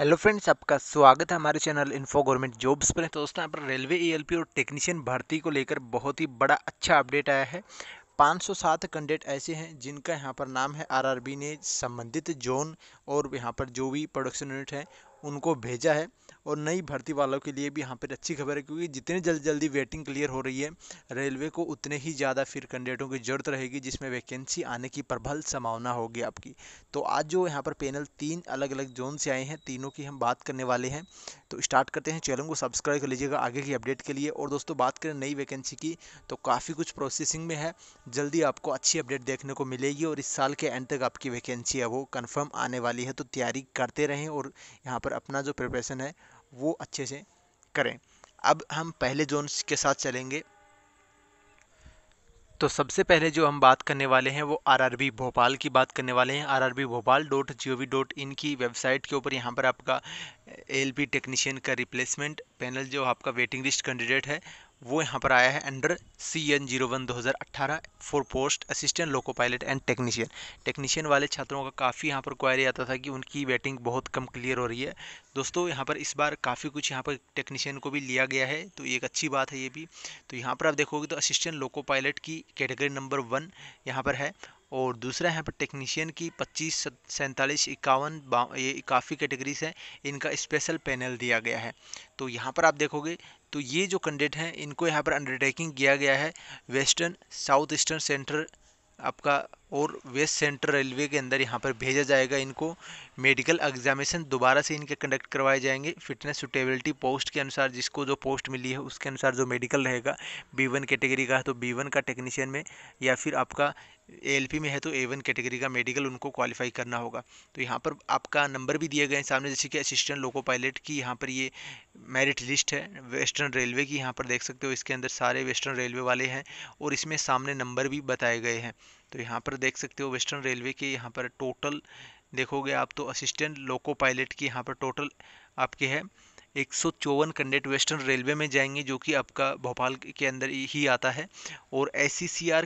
hello friends आपका स्वागत है हमारे चैनल इन्फो गवर्नमेंट जॉब्स पर तो दोस्तों यहाँ पर रेलवे ईएलपी और टेक्नीशियन भर्ती को लेकर बहुत ही बड़ा अच्छा अपडेट आया है 507 कैंडिडेट ऐसे हैं जिनका यहाँ पर नाम है आरआरबी ने संबंधित जोन और यहाँ पर जो भी प्रोडक्शन यूनिट है उनको भेजा है और नई भर्ती वालों के लिए भी यहाँ पर अच्छी खबर है क्योंकि जितने जल्दी जल्दी वेटिंग क्लियर हो रही है रेलवे को उतने ही ज़्यादा फिर कैंडिडेटों की ज़रूरत रहेगी जिसमें वैकेंसी आने की प्रबल संभावना होगी आपकी तो आज जो यहाँ पर पैनल तीन अलग अलग जोन से आए हैं तीनों की हम बात करने वाले हैं तो स्टार्ट करते हैं चैनल को सब्सक्राइब कर लीजिएगा आगे की अपडेट के लिए और दोस्तों बात करें नई वैकेंसी की तो काफ़ी कुछ प्रोसेसिंग में है जल्दी आपको अच्छी अपडेट देखने को मिलेगी और इस साल के एंड तक आपकी वैकेंसी है वो कन्फर्म आने वाली है तो तैयारी करते रहें और यहाँ पर अपना जो प्रिपरेशन है वो अच्छे से करें अब हम पहले जोन के साथ चलेंगे तो सबसे पहले जो हम बात करने वाले हैं वो आरआरबी भोपाल की बात करने वाले हैं RRB Bhopal dot G O V dot in की वेबसाइट के ऊपर यहाँ पर आपका एल टेक्नीशियन का रिप्लेसमेंट पैनल जो आपका वेटिंग लिस्ट कैंडिडेट है वो यहाँ पर आया है under C N zero one दो हज़ार अट्ठारह for post assistant loco pilot and technician technician वाले छात्रों का काफ़ी यहाँ पर क्वायरी आता था कि उनकी बैटिंग बहुत कम क्लियर हो रही है दोस्तों यहाँ पर इस बार काफ़ी कुछ यहाँ पर टेक्नीशियन को भी लिया गया है तो एक अच्छी बात है ये भी तो यहाँ पर आप देखोगे तो असिस्टेंट लोको पायलट की कैटेगरी नंबर वन यहाँ पर है और दूसरा यहाँ पर टेक्नीशियन की पच्चीस सैंतालीस इक्यावन ये काफ़ी कैटेगरीज हैं इनका स्पेशल पैनल दिया गया है तो यहाँ पर आप देखोगे तो ये जो कैंडिडेट हैं इनको यहाँ पर अंडरटेकिंग किया गया है वेस्टर्न साउथ ईस्टर्न सेंटर आपका और वेस्ट सेंट्रल रेलवे के अंदर यहाँ पर भेजा जाएगा इनको मेडिकल एग्जामिनेशन दोबारा से इनके कंडक्ट करवाए जाएंगे फिटनेस सुटेबिलिटी पोस्ट के अनुसार जिसको जो पोस्ट मिली है उसके अनुसार जो मेडिकल रहेगा बी वन कैटेगरी का है तो बी वन का टेक्नीशियन में या फिर आपका एलपी में है तो ए वन कैटेगरी का मेडिकल उनको क्वालिफाई करना होगा तो यहाँ पर आपका नंबर भी दिए गए हैं सामने जैसे कि असिस्टेंट लोको पायलट की यहाँ पर ये मेरिट लिस्ट है वेस्टर्न रेलवे की यहाँ पर देख सकते हो इसके अंदर सारे वेस्टर्न रेलवे वाले हैं और इसमें सामने नंबर भी बताए गए हैं तो यहाँ पर देख सकते हो वेस्टर्न रेलवे के यहाँ पर टोटल देखोगे आप तो असिस्टेंट लोको पायलट की यहाँ पर टोटल आपके है एक सौ चौवन कैंडिडेट वेस्टर्न रेलवे में जाएंगे जो कि आपका भोपाल के अंदर ही आता है और एस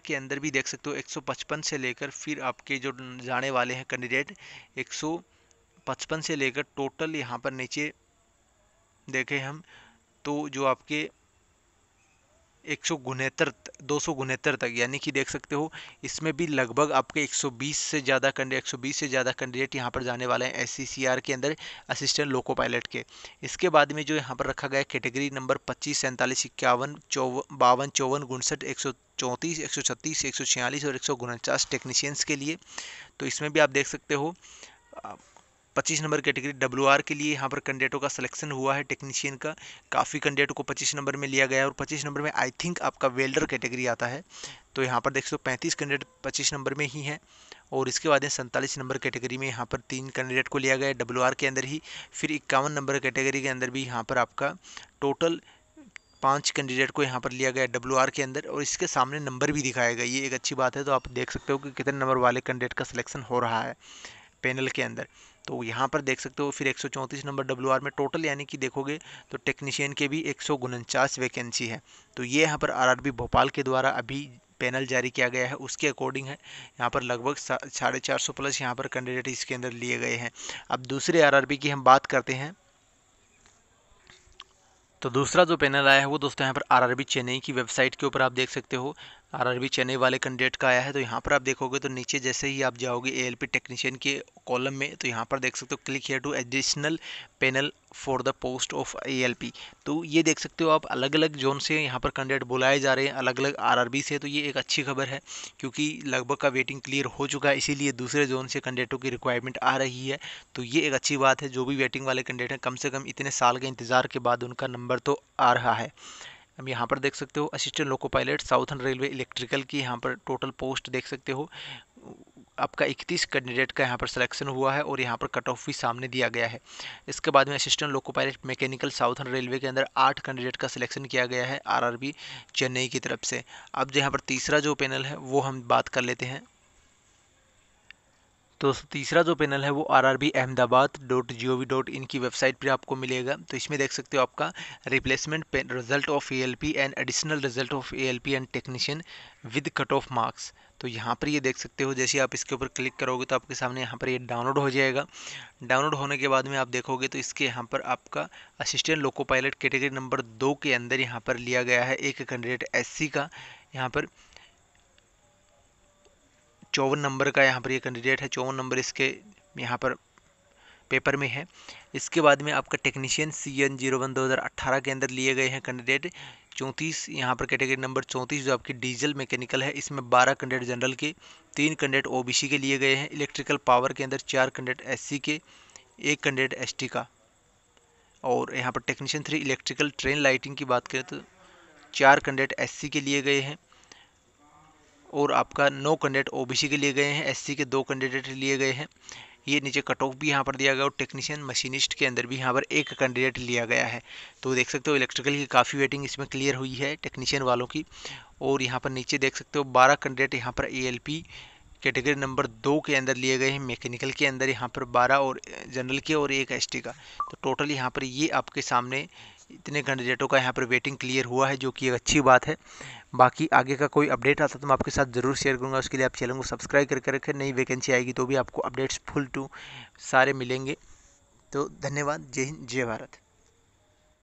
के अंदर भी देख सकते हो 155 से लेकर फिर आपके जो जाने वाले हैं कैंडिडेट 155 से लेकर टोटल यहाँ पर नीचे देखें हम तो जो आपके एक सौ गुनेतर दो सौ गुनेतर तक यानी कि देख सकते हो इसमें भी लगभग आपके 120 से ज़्यादा कैंडिडेट 120 से ज़्यादा कैंडिडेट यहाँ पर जाने वाले हैं एस सी के अंदर असिस्टेंट लोको पायलट के इसके बाद में जो यहाँ पर रखा गया कैटेगरी नंबर पच्चीस सैंतालीस इक्यावन चौवन बावन चौवन उनसठ एक सौ चौंतीस एक सौ छत्तीस एक सौ छियालीस और एक सौ उनचास टेक्नीशियंस के लिए तो इसमें भी आप देख सकते हो पच्चीस नंबर कैटेगरी डब्ल्यू के लिए यहाँ पर कैंडिडेटों का सिलेक्शन हुआ है टेक्नीशियन का काफ़ी कैंडिडेट को पच्चीस नंबर में लिया गया और पच्चीस नंबर में आई थिंक आपका वेल्डर कैटेगरी आता है तो यहाँ पर देख सकते हो पैंतीस कैंडिडेट पच्चीस नंबर में ही हैं और इसके बाद सैंतालीस नंबर कैटेगरी में यहाँ पर तीन कैंडिडेट को लिया गया है डब्ल्यू के अंदर ही फिर इक्यावन नंबर कैटेगरी के अंदर भी यहाँ पर आपका टोटल पांच कैंडिडेट को यहाँ पर लिया गया डब्ल्यू आर के अंदर और इसके सामने नंबर भी दिखाया गया ये एक अच्छी बात है तो आप देख सकते हो कि कितने नंबर वाले कैंडिडेट का सिलेक्शन हो रहा है पैनल के अंदर तो यहाँ पर देख सकते हो फिर एक नंबर डब्ल्यू में टोटल यानी कि देखोगे तो टेक्नीशियन के भी एक वैकेंसी है तो ये यहाँ पर आर भोपाल के द्वारा अभी पैनल जारी किया गया है उसके अकॉर्डिंग है यहाँ पर लगभग साढ़े चार सौ प्लस यहाँ पर कैंडिडेट इसके अंदर लिए गए हैं अब दूसरे आरआरबी की हम बात करते हैं तो दूसरा जो पैनल आया है वो दोस्तों यहाँ पर आरआरबी चेन्नई की वेबसाइट के ऊपर आप देख सकते हो आरआरबी चेन्नई वाले कैंडिडेट का आया है तो यहाँ पर आप देखोगे तो नीचे जैसे ही आप जाओगे एएलपी टेक्नीशियन के कॉलम में तो यहाँ पर देख सकते हो click here to additional panel for the post of ALP तो ये देख सकते हो आप अलग अलग जोन से यहाँ पर कैंडिडेट बुलाए जा रहे हैं अलग अलग आरआरबी से तो ये एक अच्छी खबर है क्योंकि लगभग का वेटिंग क्लियर हो चुका है इसीलिए दूसरे जोन से कैंडिडेटों की रिक्वायरमेंट आ रही है तो ये एक अच्छी बात है जो भी वेटिंग वाले कैंडिडेट हैं कम से कम इतने साल के इंतज़ार के बाद उनका नंबर तो आ रहा है हम यहाँ पर देख सकते हो assistant loco pilot southern railway electrical की यहाँ पर टोटल पोस्ट देख सकते हो आपका 31 कैंडिडेट का यहाँ पर सिलेक्शन हुआ है और यहाँ पर कट ऑफ भी सामने दिया गया है इसके बाद में assistant loco pilot mechanical southern railway के अंदर आठ कैंडिडेट का सिलेक्शन किया गया है आरआरबी चेन्नई की तरफ से अब जो यहाँ पर तीसरा जो पैनल है वो हम बात कर लेते हैं तो तीसरा जो पैनल है वो R R B Ahmedabad dot G O V dot in की वेबसाइट पर आपको मिलेगा तो इसमें देख सकते हो आपका replacement result of A L P and additional result of A L P and technician with cut off marks तो यहाँ पर ये देख सकते हो जैसे आप इसके ऊपर क्लिक करोगे तो आपके सामने यहाँ पर ये डाउनलोड हो जाएगा डाउनलोड होने के बाद में आप देखोगे तो इसके यहाँ पर आपका assistant loco pilot category number दो के अंदर यहाँ पर लिया गया है एक कैंडिडेट सी का यहाँ पर चौवन नंबर का यहाँ पर ये यह कैंडिडेट है चौवन नंबर इसके यहाँ पर पेपर में है इसके बाद में आपका technician C N zero one दो हज़ार अट्ठारह के अंदर लिए गए हैं कैंडिडेट चौंतीस यहाँ पर कैटेगरी नंबर चौंतीस जो आपकी डीजल मैकेनिकल है इसमें बारह कैंडिडेट जनरल के तीन कैंडिडेट ओबीसी के लिए गए हैं इलेक्ट्रिकल पावर के अंदर चार कैंडिडेट एससी के एक कैंडिडेट एसटी का और यहाँ पर technician three electrical train lighting की बात करें तो चार कैंडिडेट सी के लिए गए हैं और आपका नौ कैंडिडेट ओबीसी के लिए गए हैं एससी के दो कैंडिडेट लिए गए हैं ये नीचे कट ऑफ भी यहाँ पर दिया गया और टेक्नीशियन मशीनिस्ट के अंदर भी यहाँ पर एक कैंडिडेट लिया गया है तो देख सकते हो इलेक्ट्रिकल की काफ़ी वेटिंग इसमें क्लियर हुई है टेक्नीशियन वालों की और यहाँ पर नीचे देख सकते हो बारह कैंडिडेट यहाँ पर ए कैटेगरी नंबर दो के अंदर लिए गए हैं मैकेनिकल के अंदर यहाँ पर बारह और जनरल के और एक एस का तो टोटल यहाँ पर ये आपके सामने इतने कैंडिडेटों का यहाँ पर वेटिंग क्लियर हुआ है जो कि एक अच्छी बात है बाकी आगे का कोई अपडेट आता तो मैं आपके साथ ज़रूर शेयर करूँगा उसके लिए आप चैनल को सब्सक्राइब करके रखें नई वैकेंसी आएगी तो भी आपको अपडेट्स फुल टू सारे मिलेंगे तो धन्यवाद जय हिंद जय भारत